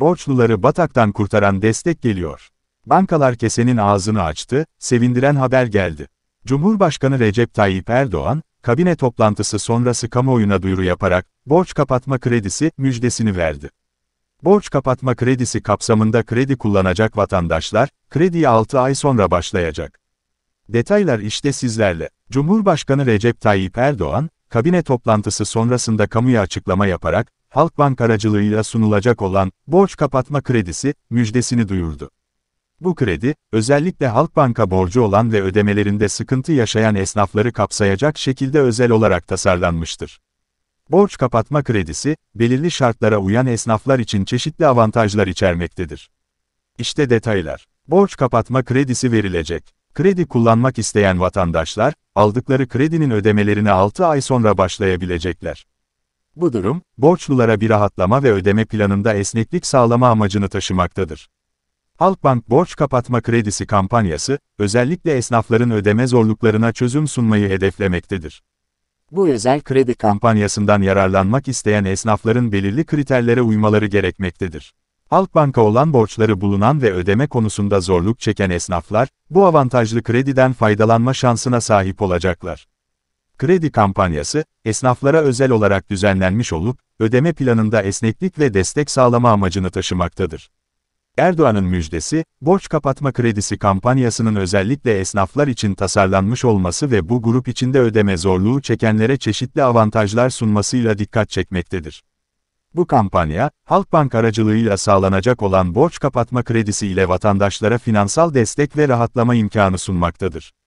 Borçluları bataktan kurtaran destek geliyor. Bankalar kesenin ağzını açtı, sevindiren haber geldi. Cumhurbaşkanı Recep Tayyip Erdoğan, kabine toplantısı sonrası kamuoyuna duyuru yaparak, borç kapatma kredisi müjdesini verdi. Borç kapatma kredisi kapsamında kredi kullanacak vatandaşlar, krediye 6 ay sonra başlayacak. Detaylar işte sizlerle. Cumhurbaşkanı Recep Tayyip Erdoğan, kabine toplantısı sonrasında kamuya açıklama yaparak, Halkbank aracılığıyla sunulacak olan borç kapatma kredisi müjdesini duyurdu. Bu kredi, özellikle Halkbank'a borcu olan ve ödemelerinde sıkıntı yaşayan esnafları kapsayacak şekilde özel olarak tasarlanmıştır. Borç kapatma kredisi, belirli şartlara uyan esnaflar için çeşitli avantajlar içermektedir. İşte detaylar. Borç kapatma kredisi verilecek. Kredi kullanmak isteyen vatandaşlar, aldıkları kredinin ödemelerini 6 ay sonra başlayabilecekler. Bu durum, borçlulara bir rahatlama ve ödeme planında esneklik sağlama amacını taşımaktadır. Halkbank Borç Kapatma Kredisi kampanyası, özellikle esnafların ödeme zorluklarına çözüm sunmayı hedeflemektedir. Bu özel kredi kampanyasından yararlanmak isteyen esnafların belirli kriterlere uymaları gerekmektedir. Halkbank'a olan borçları bulunan ve ödeme konusunda zorluk çeken esnaflar, bu avantajlı krediden faydalanma şansına sahip olacaklar. Kredi kampanyası, esnaflara özel olarak düzenlenmiş olup, ödeme planında esneklik ve destek sağlama amacını taşımaktadır. Erdoğan'ın müjdesi, borç kapatma kredisi kampanyasının özellikle esnaflar için tasarlanmış olması ve bu grup içinde ödeme zorluğu çekenlere çeşitli avantajlar sunmasıyla dikkat çekmektedir. Bu kampanya, Halkbank aracılığıyla sağlanacak olan borç kapatma kredisi ile vatandaşlara finansal destek ve rahatlama imkanı sunmaktadır.